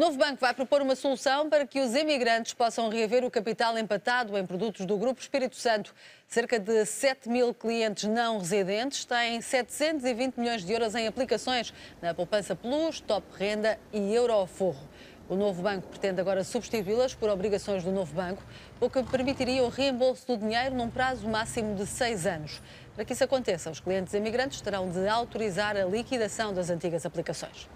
Novo Banco vai propor uma solução para que os imigrantes possam reaver o capital empatado em produtos do Grupo Espírito Santo. Cerca de 7 mil clientes não residentes têm 720 milhões de euros em aplicações na Poupança Plus, Top Renda e Euroforro. O novo banco pretende agora substituí-las por obrigações do novo banco, o que permitiria o reembolso do dinheiro num prazo máximo de seis anos. Para que isso aconteça, os clientes imigrantes terão de autorizar a liquidação das antigas aplicações.